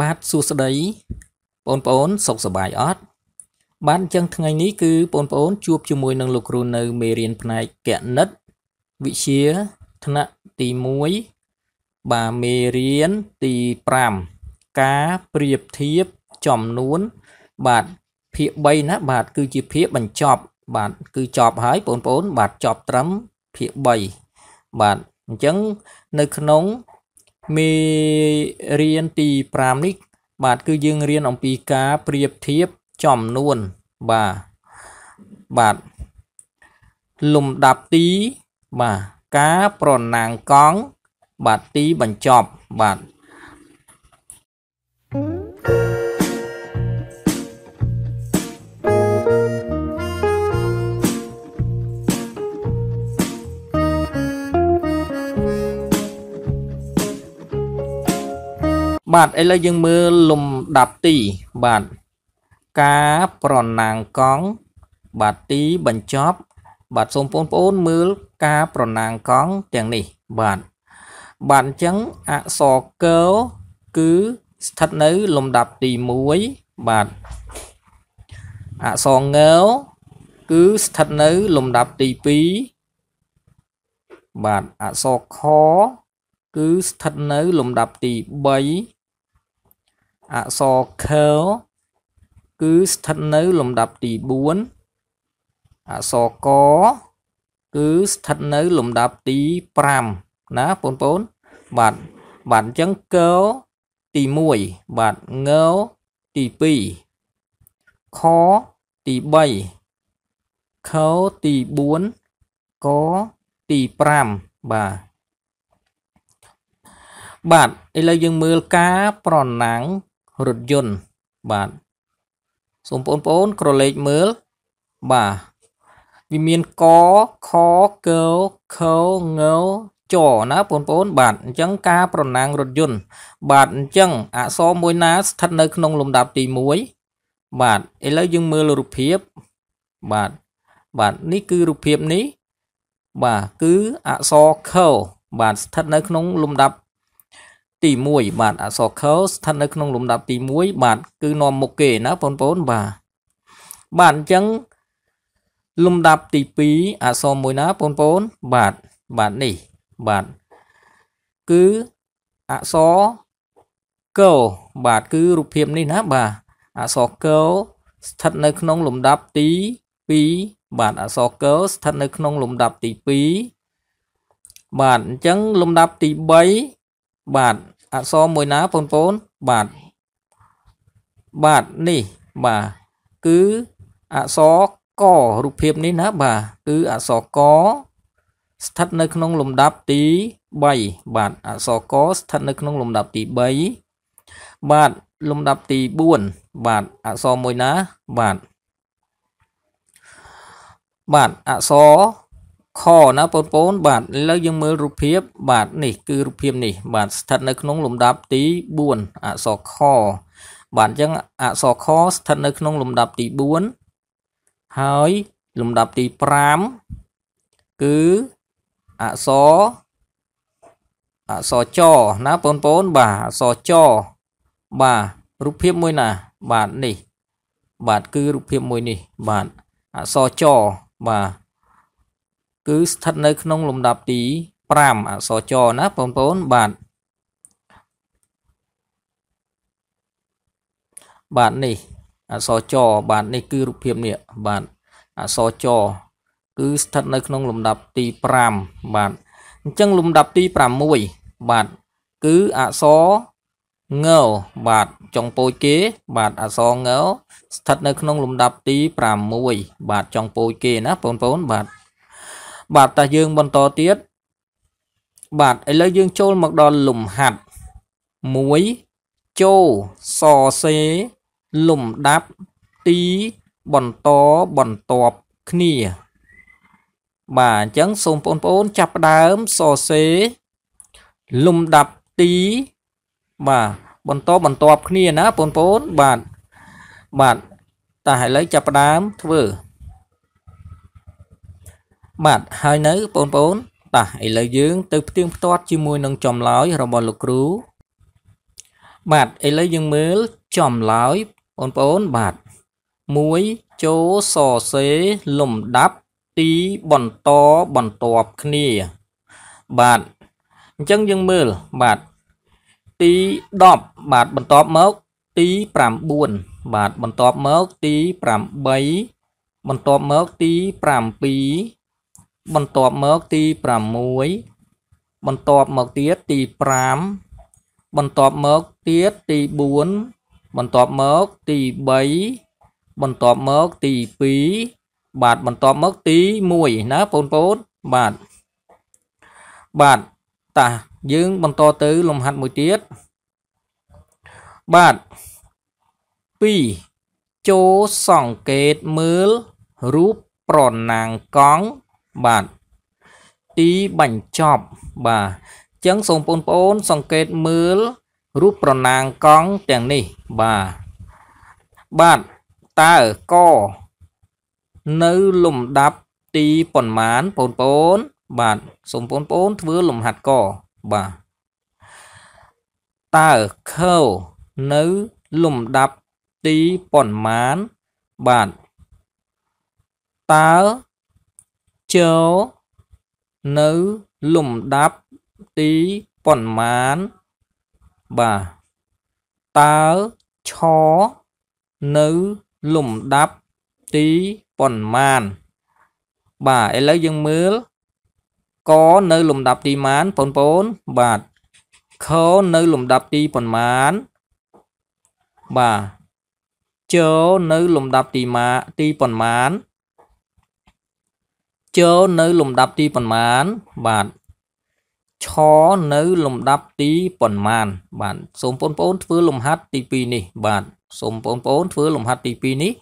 បាទសួស្តីបងប្អូនសុខសប្បាយអត់បាទអញ្ចឹងថ្ងៃនេះគឺបងប្អូនជួបជាមួយនឹងលោកគ្រូនៅមេរៀនផ្នែកគណិត វិទ្យាថ្នាក់ទី1បាទមេរៀនទី5ការប្រៀបធៀបចំនួន បាទភាគ3ណាបាទគឺជាភាគបញ្ចប់បាទគឺចប់ហើយបងប្អូន បាទចប់ត្រឹមភាគ3បាទអញ្ចឹងនៅក្នុងមេរៀនទី5នេះបាទគឺយើងរៀនអំពីការប្រៀបធៀបចំនួន បាទបាទលំដាប់ទីបាទការប្រណាំងកង់បាទទីបញ្ចប់បាទបាទឥឡូវយើងមើល លំដាប់ទីបាទការប្រណាំងកង់បាទទីបញ្ចប់បាទសូមបងប្អូនមើលការប្រណាំងកង់ទាំងនេះបាទបាទអញ្ចឹងអក្សរកគឺស្ថិតនៅលំដាប់ទី1បាទអក្សรงើគឺ ស្ថិតនៅលំដាប់ទី2បាទអក្សរខគឺស្ថិតនៅលំដាប់ទី3អក្សរ k គឺស្ថិតនៅលំដាប់ទី4អក្សរកគឺស្ថិតនៅលំដាប់ទី5ណាបងប្អូន បាទបាទអញ្ចឹងកទី1បាទងទី2ខទី3ខទី4កទី5បាទបាទឥឡូវយើងមើលការប្រណាំងរថយន្តបាទសូមបងប្អូនក្រឡេកមើលបាទវាមានកខកខងចណាបងប្អូនបាទអញ្ចឹង ការប្រណាំងរថយន្តបាទអញ្ចឹងអក្សរមួយណាស្ថិតនៅ ក្នុងលំដាប់ទី1បាទឥឡូវយើងមើលរូបភាពបាទបាទនេះគឺរូបភាពនេះបាទគឺអក្សរខបាទស្ថិតនៅក្នុងលំដាប់ទី1បាទអក្សរខស្ថិតនៅ ក្នុង លំដាប់ទី1បាទគឺនាំមុខគេណាបងប្អូនបាទបាទអញ្ចឹង លំដាប់ទី2អក្សរមួយណាបងប្អូនបាទបាទនេះបាទគឺអក្សរកបាទគឺរូបភាពនេះណាបាទអក្សរកស្ថិតនៅក្នុងលំដាប់ទី2បាទអក្សរកស្ថិតនៅក្នុងលំដាប់ទី2បាទអញ្ចឹងលំដាប់ទី3បាទអក្សរមួយណាបងប្អូនបាទបាទនេះបាទគឺអក្សរករូបភាពនេះណាបាទគឺអក្សរកស្ថិតនៅក្នុងលំដាប់ទី3បាទអក្សរកស្ថិតនៅក្នុងលំដាប់ទី3បាទលំដាប់ទី4បាទអក្សរមួយណាបាទបាទអក្សរខណាបងប្អូនបាទឥឡូវយើងមើលរូបភាពបាទនេះគឺរូបភាពនេះបាទស្ថិតនៅក្នុងលំដាប់ទី4អក្សរខបាទអញ្ចឹងអក្សរខស្ថិតនៅក្នុង លំដាប់ទី4ហើយលំដាប់ទី5គឺអក្សរអក្សរចណាបងប្អូនបាទអក្សរចបាទរូបភាពមួយណាបាទនេះ បាទគឺរូបភាពមួយនេះ បាទអក្សរចបាទគឺ ស្ថិតនៅក្នុងលំដាប់ទី5អក្សរចណាបងប្អូនបាទបាទនេះអក្សរចបាទនេះគឺរូបភាពនេះបាទអក្សរចគឺស្ថិតនៅក្នុងលំដាប់ទី5បាទអញ្ចឹងលំដាប់ទី6បាទគឺអក្សรงើបាទចុងពោចគេបាទអក្សរងើស្ថិតនៅក្នុងលំដាប់ទី6បាទចុងពោចគេណា បងប្អូនបាទបាទតើយើងបន្តទៀតបាទឥឡូវយើង ចូល មកដល់លំហាត់1ចូលសសេ លំដាប់ទីបន្តបន្តគ្នា បាទអញ្ចឹងសូមបងប្អូន ចាប់ផ្ដើមសសេ លំដាប់ទី បាទបន្តបន្តគ្នាណាបងប្អូនបាទបាទតើឥឡូវចាប់ផ្ដើមធ្វើបាទហើយនៅបងប្អូនតោះឥឡូវយើងទៅផ្ទៀងផ្ទាត់ជាមួយនឹងចំឡោយរបស់លោកគ្រូបាទឥឡូវយើងមើលចំឡោយបងប្អូនបាទ1ចូលសរសេរលំដាប់ទីបន្តបន្ទាប់គ្នា បាទអញ្ចឹងយើងមើលបាទទី10បាទបន្ទាប់មកទី9បាទបន្ទាប់មកទី8បន្ទាប់មកទី7បន្ទាប់មកទី6បន្ទាប់មកទៀតទី5បន្ទាប់មកទៀតទី4បន្ទាប់មកទី3បន្ទាប់មកទី2បាទបន្ទាប់មកទី1ណាបងប្អូនបាទបាទតាយើងបន្តទៅលំហាត់មួយទៀតបាទ2ចូលសង្កេតមើលរូបប្រណាំងកង់បាទទីបញ្ចប់បាទអញ្ចឹងសូមបងប្អូនសង្កេតមើលរូបប្រណាងកង់ទាំងនេះបាទបាទតើកនៅ លំដាប់ទីប៉ុន្មានបងប្អូនបាទសូមបងប្អូនធ្វើលំហាត់កបាទតើខនៅលំដាប់ទីប៉ុន្មាន បាទតើចូលនៅលំដាប់ទីប៉ុន្មាន បាទតើឈរនៅលំដាប់ទីប៉ុន្មានបាទឥឡូវយើងមើលកនៅ លំដាប់ទីម៉ានបងប្អូនបាទខនៅលំដាប់ទីប៉ុន្មានបាទចនៅលំដាប់ទីម៉ាទីប៉ុន្មានចូលនៅលំដាប់ទីប៉ុន្មាន បាទឆនៅ លំដាប់ទីប៉ុន្មាន បាទសូមបងប្អូនធ្វើលំហាត់ទី2នេះ បាទសូមបងប្អូនធ្វើលំហាត់ទី2នេះ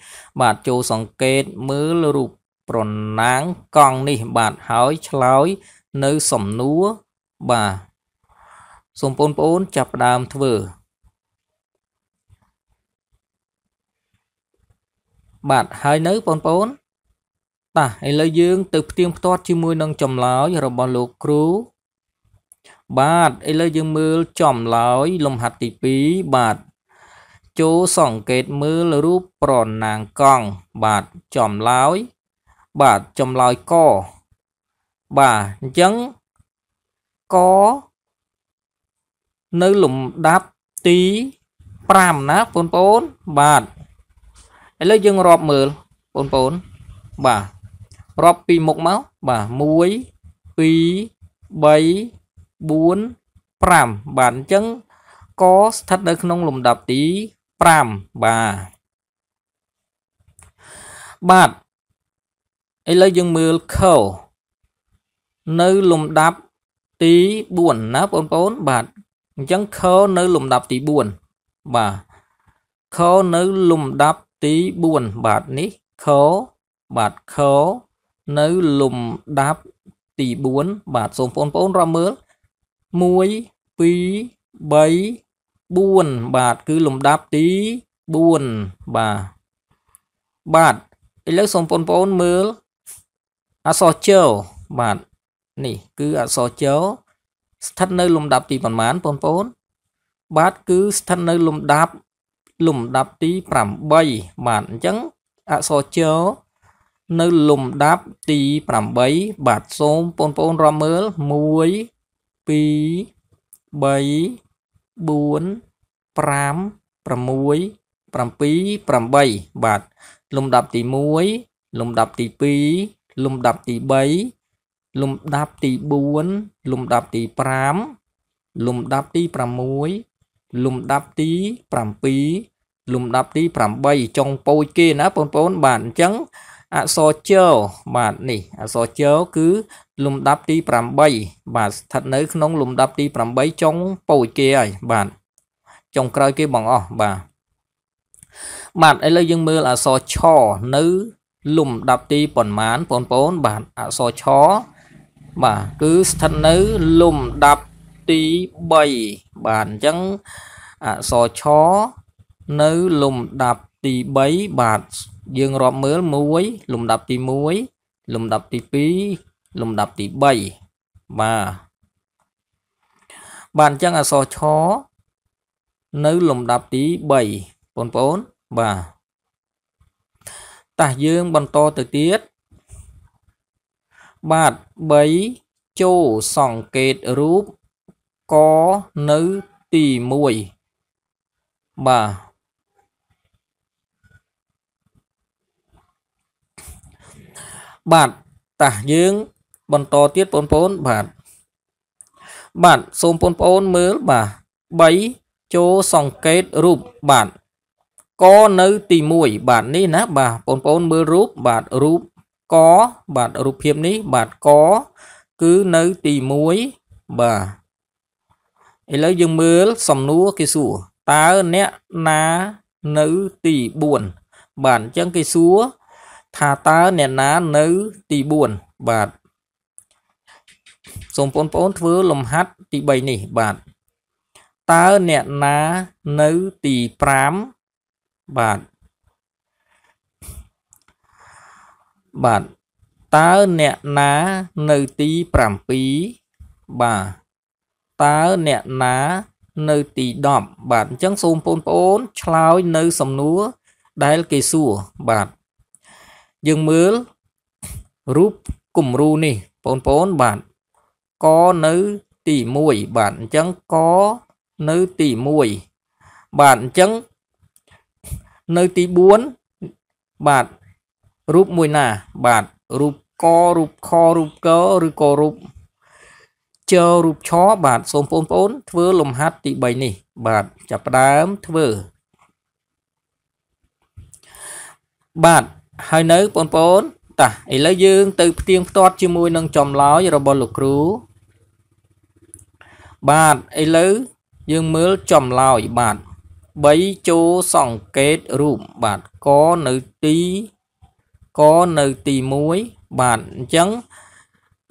បាទចូលសង្កេតមើលរូបប្រណាំងកង់នេះ បាទហើយឆ្លើយនៅសំណួរបាទសូមបងប្អូនចាប់ផ្ដើមធ្វើ បាទហើយនៅបងប្អូនបាទឥឡូវយើងទៅផ្ទៀងផ្ទាត់ជាមួយនឹងចម្លើយរបស់លោកគ្រូ បាទឥឡូវយើងមើលចម្លើយលំហាត់ទី2បាទចូលសង្កេតមើលរូបប្រណាំងកង់បាទចម្លើយបាទចម្លើយកបាទអញ្ចឹងក នៅលំដាប់ទី5ណាបងប្អូនបាទឥឡូវយើងរាប់មើលបងប្អូនបាទរាប់ពីមុខមកបាទ1 2 3 4 5បាទអញ្ចឹងកស្ថិតនៅក្នុងលំដាប់ទី5បាទបាទឥឡូវយើងមើលខនៅលំដាប់ទី4ណាបងប្អូនបាទអញ្ចឹងខនៅលំដាប់ទី4បាទខនៅលំដាប់ទី4បាទនេះខបាទខនៅលំដាប់ទី4បាទសូមបងប្អូនរាប់មើល1 2 3 4បាទគឺលំដាប់ទី4បាទបាទឥឡូវសូមបងប្អូនមើលអក្សរជោបាទនេះគឺអក្សរជោស្ថិតនៅលំដាប់ទីប្រមាណបងប្អូនបាទគឺស្ថិតនៅលំដាប់លំដាប់ទី8បាទអញ្ចឹងអក្សរជោនៅលំដាប់ទី8បាទសូមបងប្អូនរាប់មើល1 2 3 4 5 6 7 8បាទលំដាប់ទី1លំដាប់ទី2លំដាប់ទី3លំដាប់ទី4លំដាប់ទី5លំដាប់ទី6លំដាប់ទី7លំដាប់ទី8ចុងពូជគេណាបងប្អូនបាទអញ្ចឹងអក្សរជបាទនេះអក្សរជគឺលំដាប់ទី8បាទស្ថិតនៅក្នុងលំដាប់ទី8ចុងពោចគេហើយបាទចុងក្រោយគេបងអស់បាទបាទឥឡូវយើងមើលអក្សរឆនៅលំដាប់ទីប៉ុន្មានបងប្អូនបាទអក្សរឆបាទគឺស្ថិតនៅលំដាប់ទី3បាទអញ្ចឹងអក្សរឆនៅលំដាប់ទី3បាទយើងរាប់មើល1លំដាប់ទី1លំដាប់ទី2លំដាប់ទី3បាទបាទអញ្ចឹងអសឆនៅលំដាប់ទី3បងប្អូនបាទតោះយើងបន្តទៅទៀតបាទ3ចូលសង្កេតរូបកនៅទី1បាទបាទតោះយើង បន្តទៀតបងប្អូនបាទបាទសូមបងប្អូនមើលបាទ3ចូលសង្កេតរូបបាទកនៅទី1បាទនេះណា បាទបងប្អូនមើលរូបបាទរូបកបាទរូបភាពនេះបាទកគឺនៅទី1បាទឥឡូវយើងមើល សំណួរគេសួរ តើអ្នកណានៅទី4បាទអញ្ចឹងគេសួរថាតើអ្នកណា នៅទី4បាទសូមបងប្អូនធ្វើលំហាត់ទី3នេះបាទតើអ្នកណានៅទី5បាទបាទតើអ្នកណានៅទី7បាទតើអ្នកណានៅទី10បាទអញ្ចឹងសូមបងប្អូន ឆ្លើយនៅ សំណួរដែលគេសួរបាទយើងមើលរូបគំរូនេះបងប្អូនបាទកនៅទី1បាទអញ្ចឹងកនៅទី1បាទអញ្ចឹងនៅទី4បាទរូបមួយណាបាទរូបករូបខរូបកឬក៏រូបចរូបឆបាទសូមបងប្អូន ធ្វើលំហាត់ទី3នេះ បាទចាប់ផ្ដើមធ្វើបាទហើយនៅបងប្អូនតាឥឡូវយើងទៅផ្ទៀងផ្ទាត់ជាមួយនឹងចំឡោយរបស់លោកគ្រូបាទឥឡូវយើងមើលចំឡោយបាទ3ចូលសង្កេតរូបបាទកនៅទី កនៅទី1បាទអញ្ចឹង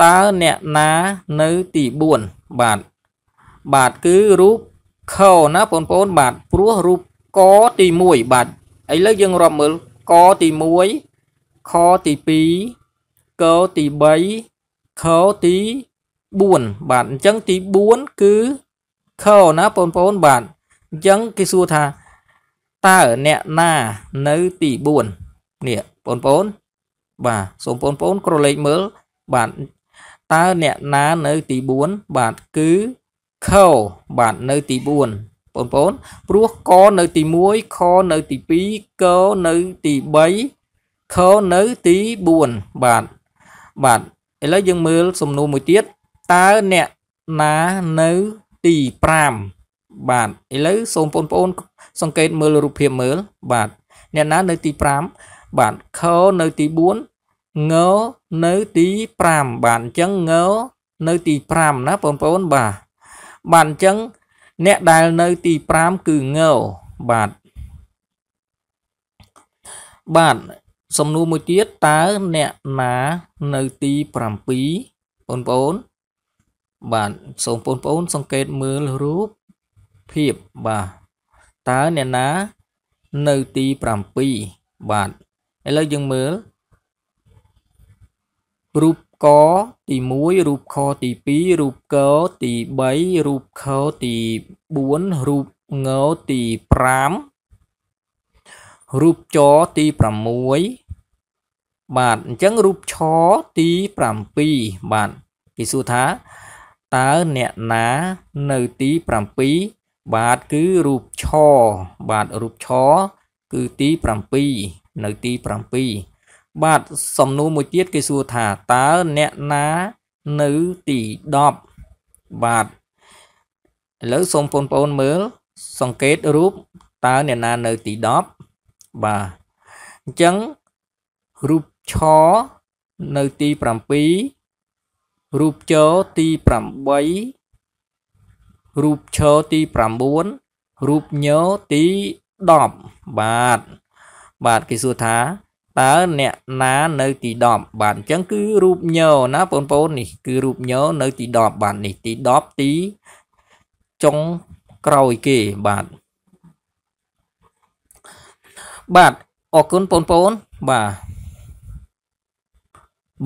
តើអ្នកណានៅទី4បាទបាទគឺរូបខណាបងប្អូនបាទព្រោះរូបកទី1បាទឥឡូវយើងរាប់មើលកទី1ខទី2កទី3ខទី4បាទអញ្ចឹងទី4គឺខណាបងប្អូនបាទអញ្ចឹងគេសួរថាតើអ្នកណានៅទី4នេះបងប្អូនបាទសូមបងប្អូនក្រឡេកមើលបាទតើអ្នកណានៅទី4បាទគឺខបាទនៅទី4បងប្អូនព្រោះកនៅទី1ខនៅទី2កនៅទី3ខនៅទី4បាទបាទឥឡូវយើងមើល សំណួរមួយទៀតតើអ្នកណានៅទី5បាទឥឡូវសូមបងប្អូនសង្កេតមើលរូបភាពមើលបាទអ្នកណានៅទី5បាទខនៅទី4ងនៅទី5បាទអញ្ចឹងងនៅទី5ណាបងប្អូនបាទបាទអញ្ចឹងអ្នកដែលនៅទី5គឺងើបាទបាទសំណួរមួយទៀតតើអ្នកណានៅទី7បងប្អូន បាទសូមបងប្អូន សង្កេតមើលរូបភាពបាទតើអ្នកណា នៅទី7បាទឥឡូវយើងមើលរូបកទី1រូបខទី2រូបកទី3រូបខទី4រូបងទី5រូបចទី6បាទអញ្ចឹងរូបឆទី7បាទគេសួរថា តើអ្នកណា នៅទី7បាទគឺរូបឆ បាទរូបឆគឺទី7នៅទី7បាទសំណួរមួយទៀតគេសួរថា តើអ្នកណា នៅទី10បាទឥឡូវសូមបងប្អូនមើលសង្កេតរូបតើអ្នកណានៅទី10បាទអញ្ចឹងរូបឆនៅទី7រូបចទី8រូបឈទី9រូបញទី10បាទបាទគេសួរថាតើអ្នកណានៅទី10បាទអញ្ចឹងគឺរូបញោណាបងប្អូននេះគឺរូបញោនៅទី10បាទនេះទី10ទីចុងក្រោយគេបាទបាទអរគុណបងប្អូនបាទ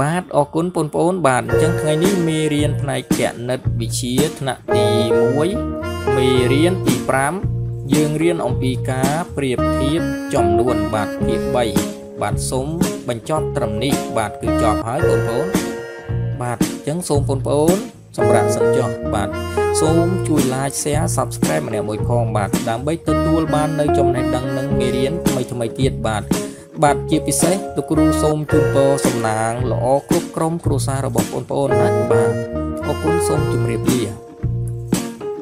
បាទអរគុណបងប្អូនបាទអញ្ចឹងថ្ងៃនេះមេរៀនផ្នែកគណិតវិទ្យាថ្នាក់ទី1មេរៀនទី5យើងរៀនអំពីការប្រៀបធៀបចំនួនបាទភាព3បាទសូមបញ្ចប់ត្រឹមនេះ បាទគឺចប់ហើយបងប្អូនបាទអញ្ចឹងសូមបងប្អូន សម្រាប់សិនចុះបាទសូមជួយ like share subscribe ម្នាក់មួយផងបាទដើម្បីទទួលបាននៅចំណេះដឹងនិងមេរៀនថ្មីថ្មីទៀតបាទបាទជាពិសេសលោកគ្រូសូមជូនពរសំណាងល្អគ្រប់ក្រុមគ្រួសាររបស់បងប្អូនណាបាទអរគុណសូមជម្រាបលា